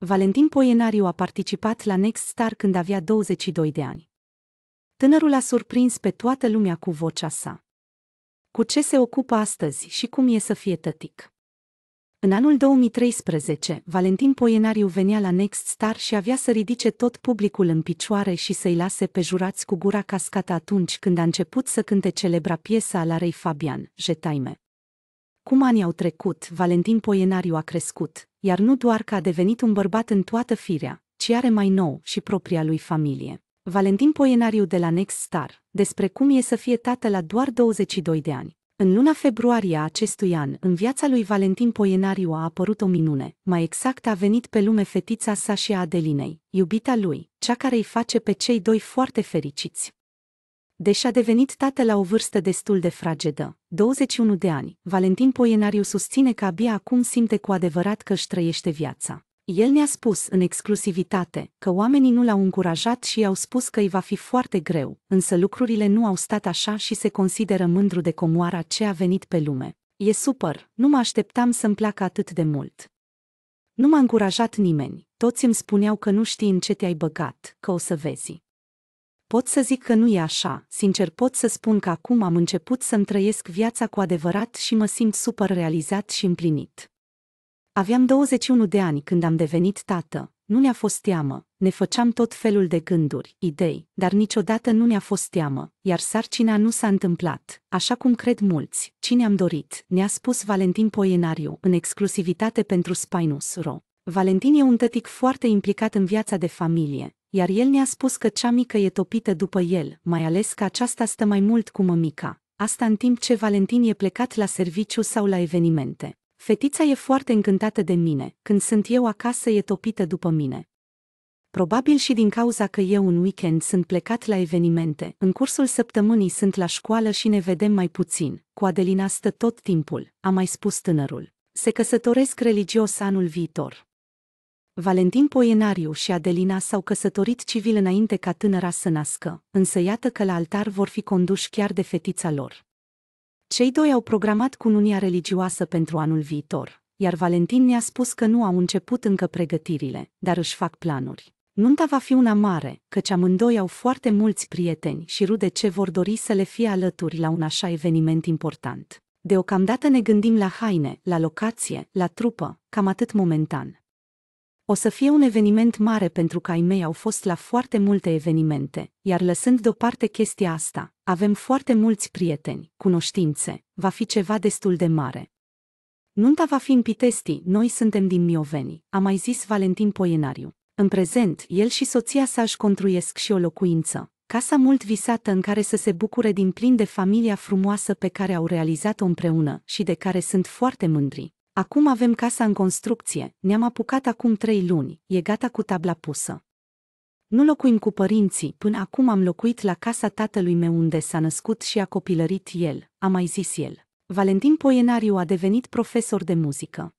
Valentin Poienariu a participat la Next Star când avea 22 de ani. Tânărul a surprins pe toată lumea cu vocea sa. Cu ce se ocupă astăzi și cum e să fie tătic? În anul 2013, Valentin Poienariu venea la Next Star și avea să ridice tot publicul în picioare și să-i lase pe jurați cu gura cascată atunci când a început să cânte celebra piesa al Larei Fabian, Jetaime. Cum anii au trecut, Valentin Poienariu a crescut, iar nu doar că a devenit un bărbat în toată firea, ci are mai nou și propria lui familie. Valentin Poienariu de la Next Star, despre cum e să fie tată la doar 22 de ani. În luna februarie acestui an, în viața lui Valentin Poienariu a apărut o minune, mai exact a venit pe lume fetița sa și a Adelinei, iubita lui, cea care îi face pe cei doi foarte fericiți. Deși a devenit tată la o vârstă destul de fragedă, 21 de ani, Valentin Poienariu susține că abia acum simte cu adevărat că își trăiește viața. El ne-a spus în exclusivitate că oamenii nu l-au încurajat și i-au spus că îi va fi foarte greu, însă lucrurile nu au stat așa și se consideră mândru de comoara ce a venit pe lume. E super, nu mă așteptam să-mi placă atât de mult. Nu m-a încurajat nimeni, toți îmi spuneau că nu știi în ce te-ai băgat, că o să vezi. Pot să zic că nu e așa, sincer pot să spun că acum am început să-mi trăiesc viața cu adevărat și mă simt super realizat și împlinit. Aveam 21 de ani când am devenit tată, nu ne-a fost teamă, ne făceam tot felul de gânduri, idei, dar niciodată nu ne-a fost teamă, iar sarcina nu s-a întâmplat, așa cum cred mulți, cine am dorit, ne-a spus Valentin Poienariu, în exclusivitate pentru Spinus.ro. Valentin e un tătic foarte implicat în viața de familie, iar el ne-a spus că cea mică e topită după el, mai ales că aceasta stă mai mult cu mămica, asta în timp ce Valentin e plecat la serviciu sau la evenimente. Fetița e foarte încântată de mine, când sunt eu acasă e topită după mine. Probabil și din cauza că eu un weekend sunt plecat la evenimente, în cursul săptămânii sunt la școală și ne vedem mai puțin, cu Adelina stă tot timpul, a mai spus tânărul. Se căsătoresc religios anul viitor. Valentin Poienariu și Adelina s-au căsătorit civil înainte ca tânăra să nască, însă iată că la altar vor fi conduși chiar de fetița lor. Cei doi au programat cununia religioasă pentru anul viitor, iar Valentin ne-a spus că nu au început încă pregătirile, dar își fac planuri. Nunta va fi una mare, căci amândoi au foarte mulți prieteni și rude ce vor dori să le fie alături la un așa eveniment important. Deocamdată ne gândim la haine, la locație, la trupă, cam atât momentan. O să fie un eveniment mare pentru că ai mei au fost la foarte multe evenimente, iar lăsând deoparte chestia asta, avem foarte mulți prieteni, cunoștințe, va fi ceva destul de mare. Nunta va fi în Pitesti, noi suntem din Mioveni, a mai zis Valentin Poienariu. În prezent, el și soția sa își construiesc și o locuință, casa mult visată în care să se bucure din plin de familia frumoasă pe care au realizat-o împreună și de care sunt foarte mândri. Acum avem casa în construcție, ne-am apucat acum trei luni, e gata cu tabla pusă. Nu locuim cu părinții, până acum am locuit la casa tatălui meu unde s-a născut și a copilărit el, a mai zis el. Valentin Poienariu a devenit profesor de muzică.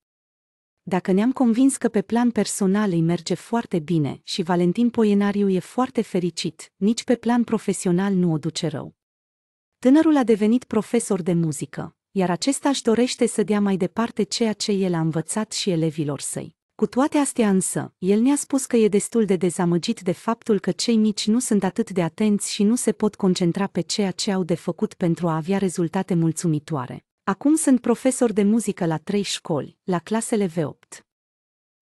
Dacă ne-am convins că pe plan personal îi merge foarte bine și Valentin Poienariu e foarte fericit, nici pe plan profesional nu o duce rău. Tânărul a devenit profesor de muzică iar acesta își dorește să dea mai departe ceea ce el a învățat și elevilor săi. Cu toate astea însă, el ne-a spus că e destul de dezamăgit de faptul că cei mici nu sunt atât de atenți și nu se pot concentra pe ceea ce au de făcut pentru a avea rezultate mulțumitoare. Acum sunt profesor de muzică la trei școli, la clasele V8.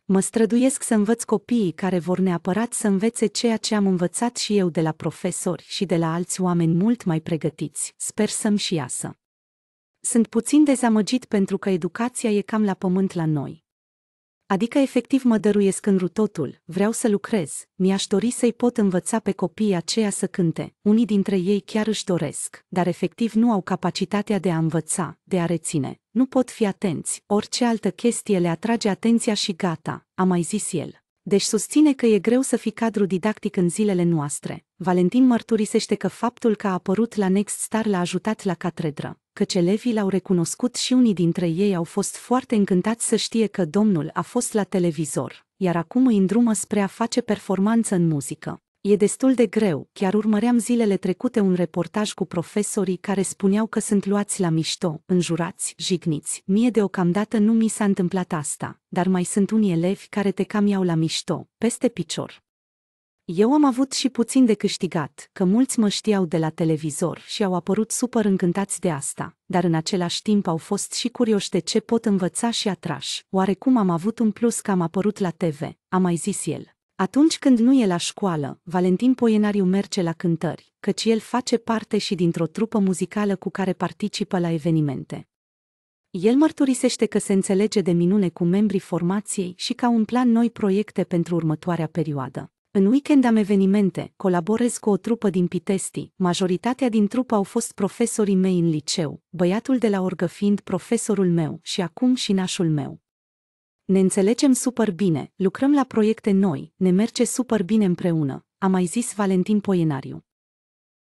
Mă străduiesc să învăț copiii care vor neapărat să învețe ceea ce am învățat și eu de la profesori și de la alți oameni mult mai pregătiți. Sper să-mi și iasă. Sunt puțin dezamăgit pentru că educația e cam la pământ la noi. Adică efectiv mă dăruiesc în totul, vreau să lucrez, mi-aș dori să-i pot învăța pe copiii aceia să cânte, unii dintre ei chiar își doresc, dar efectiv nu au capacitatea de a învăța, de a reține, nu pot fi atenți, orice altă chestie le atrage atenția și gata, a mai zis el. Deci susține că e greu să fii cadru didactic în zilele noastre. Valentin mărturisește că faptul că a apărut la Next Star l-a ajutat la catedră căci elevii l-au recunoscut și unii dintre ei au fost foarte încântați să știe că domnul a fost la televizor, iar acum îi îndrumă spre a face performanță în muzică. E destul de greu, chiar urmăream zilele trecute un reportaj cu profesorii care spuneau că sunt luați la mișto, înjurați, jigniți. Mie deocamdată nu mi s-a întâmplat asta, dar mai sunt unii elevi care te cam iau la mișto, peste picior. Eu am avut și puțin de câștigat, că mulți mă știau de la televizor și au apărut super încântați de asta, dar în același timp au fost și curioși de ce pot învăța și atrași. Oarecum am avut un plus că am apărut la TV, a mai zis el. Atunci când nu e la școală, Valentin Poienariu merge la cântări, căci el face parte și dintr-o trupă muzicală cu care participă la evenimente. El mărturisește că se înțelege de minune cu membrii formației și că un plan noi proiecte pentru următoarea perioadă. În weekend am evenimente, colaborez cu o trupă din Pitesti, majoritatea din trupă au fost profesorii mei în liceu, băiatul de la orgă fiind profesorul meu și acum și nașul meu. Ne înțelegem super bine, lucrăm la proiecte noi, ne merge super bine împreună, a mai zis Valentin Poienariu.